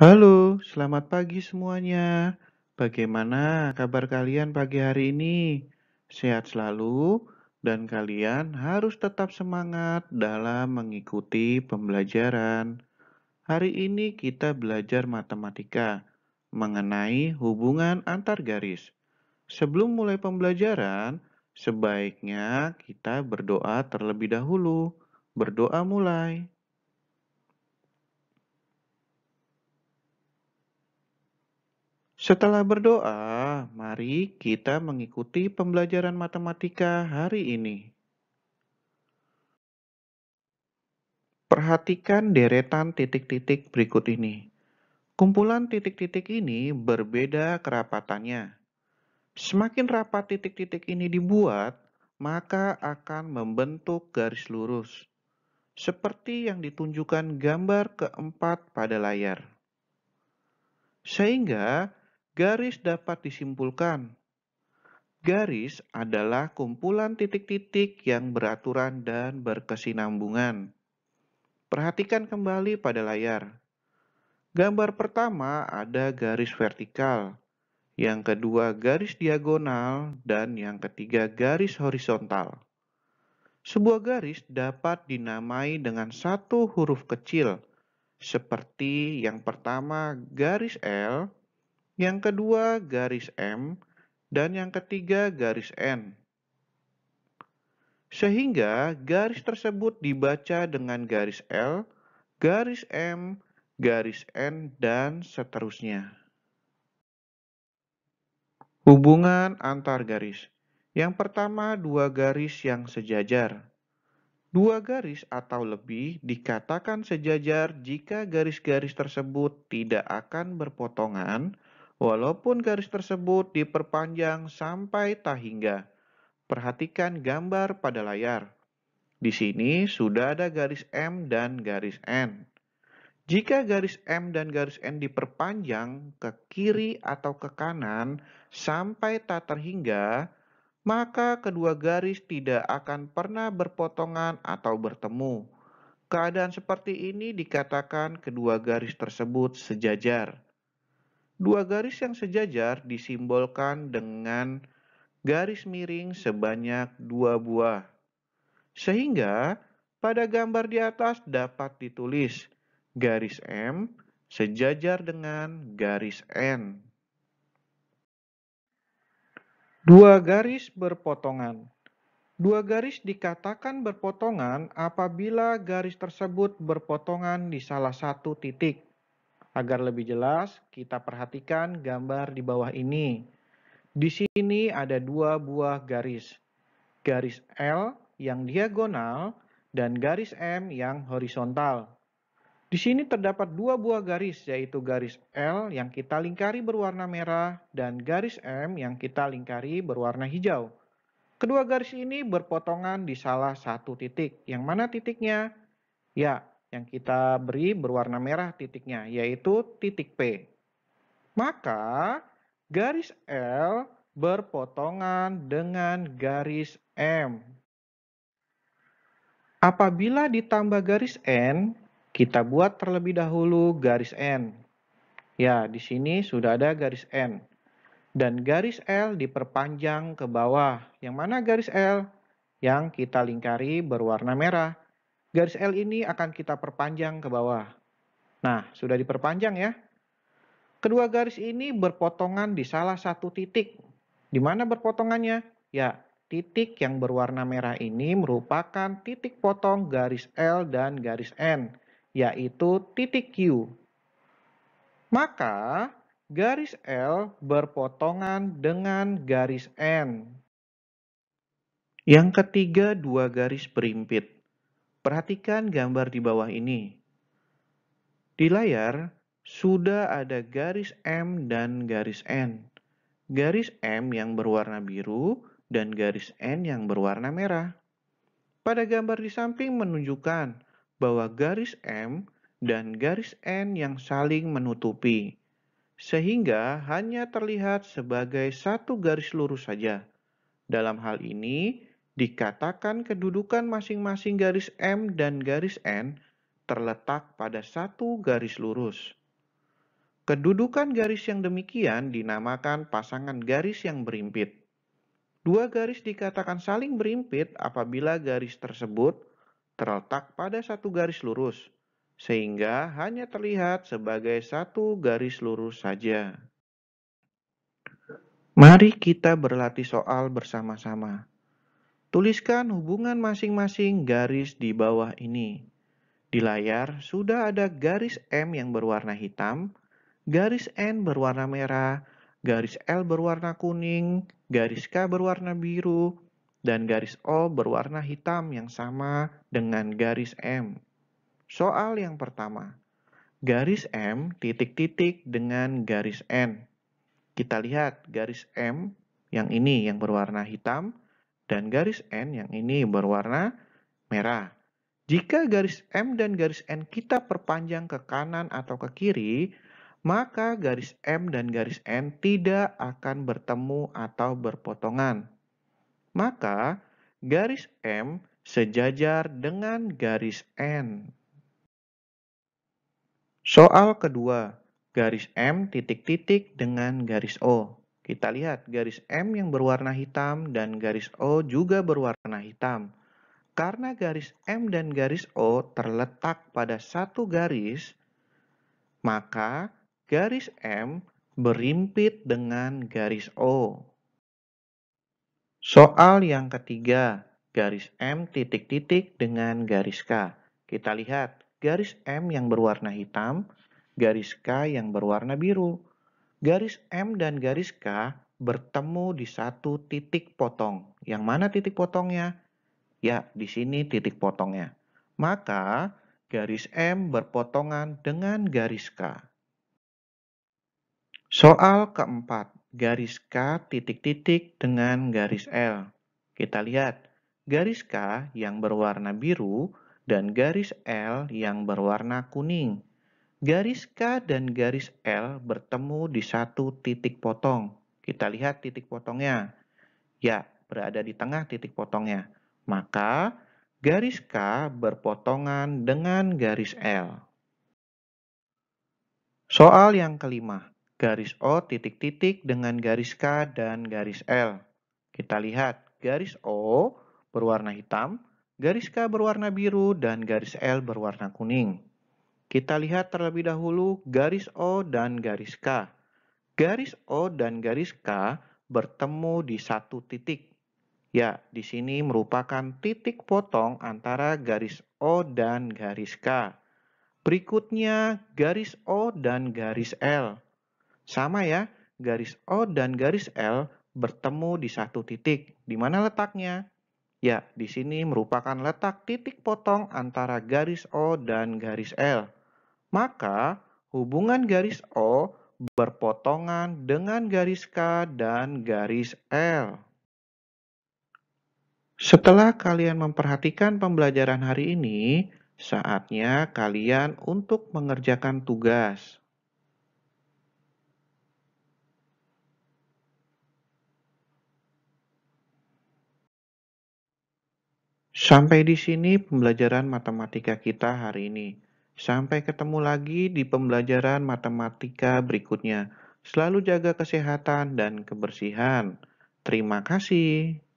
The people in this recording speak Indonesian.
Halo, selamat pagi semuanya. Bagaimana kabar kalian pagi hari ini? Sehat selalu, dan kalian harus tetap semangat dalam mengikuti pembelajaran. Hari ini kita belajar matematika mengenai hubungan antar garis. Sebelum mulai pembelajaran, sebaiknya kita berdoa terlebih dahulu. Berdoa mulai. Setelah berdoa, mari kita mengikuti pembelajaran matematika hari ini. Perhatikan deretan titik-titik berikut ini. Kumpulan titik-titik ini berbeda kerapatannya. Semakin rapat titik-titik ini dibuat, maka akan membentuk garis lurus, seperti yang ditunjukkan gambar keempat pada layar. Sehingga, Garis dapat disimpulkan. Garis adalah kumpulan titik-titik yang beraturan dan berkesinambungan. Perhatikan kembali pada layar. Gambar pertama ada garis vertikal, yang kedua garis diagonal, dan yang ketiga garis horizontal. Sebuah garis dapat dinamai dengan satu huruf kecil, seperti yang pertama garis L, yang kedua garis M, dan yang ketiga garis N. Sehingga garis tersebut dibaca dengan garis L, garis M, garis N, dan seterusnya. Hubungan antar garis. Yang pertama, dua garis yang sejajar. Dua garis atau lebih dikatakan sejajar jika garis-garis tersebut tidak akan berpotongan, walaupun garis tersebut diperpanjang sampai tak hingga. Perhatikan gambar pada layar. Di sini sudah ada garis M dan garis N. Jika garis M dan garis N diperpanjang ke kiri atau ke kanan sampai tak terhingga, maka kedua garis tidak akan pernah berpotongan atau bertemu. Keadaan seperti ini dikatakan kedua garis tersebut sejajar. Dua garis yang sejajar disimbolkan dengan garis miring sebanyak dua buah. Sehingga pada gambar di atas dapat ditulis garis M sejajar dengan garis N. Dua garis berpotongan. Dua garis dikatakan berpotongan apabila garis tersebut berpotongan di salah satu titik. Agar lebih jelas, kita perhatikan gambar di bawah ini. Di sini ada dua buah garis. Garis L yang diagonal dan garis M yang horizontal. Di sini terdapat dua buah garis, yaitu garis L yang kita lingkari berwarna merah dan garis M yang kita lingkari berwarna hijau. Kedua garis ini berpotongan di salah satu titik, yang mana titiknya? Ya, yang kita beri berwarna merah titiknya, yaitu titik P. Maka garis L berpotongan dengan garis M. Apabila ditambah garis N, kita buat terlebih dahulu garis N. Ya, di sini sudah ada garis N. Dan garis L diperpanjang ke bawah. Yang mana garis L? Yang kita lingkari berwarna merah. Garis L ini akan kita perpanjang ke bawah. Nah, sudah diperpanjang ya. Kedua garis ini berpotongan di salah satu titik. Di mana berpotongannya? Ya, titik yang berwarna merah ini merupakan titik potong garis L dan garis N, yaitu titik Q. Maka, garis L berpotongan dengan garis N. Yang ketiga, dua garis berimpit. Perhatikan gambar di bawah ini. Di layar sudah ada garis M dan garis N. Garis M yang berwarna biru dan garis N yang berwarna merah. Pada gambar di samping menunjukkan bahwa garis M dan garis N yang saling menutupi, sehingga hanya terlihat sebagai satu garis lurus saja. Dalam hal ini, dikatakan kedudukan masing-masing garis M dan garis N terletak pada satu garis lurus. Kedudukan garis yang demikian dinamakan pasangan garis yang berimpit. Dua garis dikatakan saling berimpit apabila garis tersebut terletak pada satu garis lurus, sehingga hanya terlihat sebagai satu garis lurus saja. Mari kita berlatih soal bersama-sama. Tuliskan hubungan masing-masing garis di bawah ini. Di layar sudah ada garis M yang berwarna hitam, garis N berwarna merah, garis L berwarna kuning, garis K berwarna biru, dan garis O berwarna hitam yang sama dengan garis M. Soal yang pertama, garis M titik-titik dengan garis N. Kita lihat garis M yang ini yang berwarna hitam, dan garis N yang ini berwarna merah. Jika garis M dan garis N kita perpanjang ke kanan atau ke kiri, maka garis M dan garis N tidak akan bertemu atau berpotongan. Maka garis M sejajar dengan garis N. Soal kedua, garis M titik-titik dengan garis O. Kita lihat garis M yang berwarna hitam dan garis O juga berwarna hitam. Karena garis M dan garis O terletak pada satu garis, maka garis M berimpit dengan garis O. Soal yang ketiga, garis M titik-titik dengan garis K. Kita lihat garis M yang berwarna hitam, garis K yang berwarna biru. Garis M dan garis K bertemu di satu titik potong. Yang mana titik potongnya? Ya, di sini titik potongnya. Maka garis M berpotongan dengan garis K. Soal keempat, garis K titik-titik dengan garis L. Kita lihat, garis K yang berwarna biru dan garis L yang berwarna kuning Garis K dan garis L bertemu di satu titik potong. Kita lihat titik potongnya. Ya, berada di tengah titik potongnya. Maka garis K berpotongan dengan garis L. Soal yang kelima, garis O titik-titik dengan garis K dan garis L. Kita lihat, garis O berwarna hitam, garis K berwarna biru, dan garis L berwarna kuning. Kita lihat terlebih dahulu garis O dan garis K. Garis O dan garis K bertemu di satu titik. Ya, di sini merupakan titik potong antara garis O dan garis K. Berikutnya garis O dan garis L. Sama ya, garis O dan garis L bertemu di satu titik. Di mana letaknya? Ya, di sini merupakan letak titik potong antara garis O dan garis L. Maka hubungan garis O berpotongan dengan garis K dan garis L. Setelah kalian memperhatikan pembelajaran hari ini, saatnya kalian untuk mengerjakan tugas. Sampai di sini pembelajaran matematika kita hari ini. Sampai ketemu lagi di pembelajaran matematika berikutnya. Selalu jaga kesehatan dan kebersihan. Terima kasih.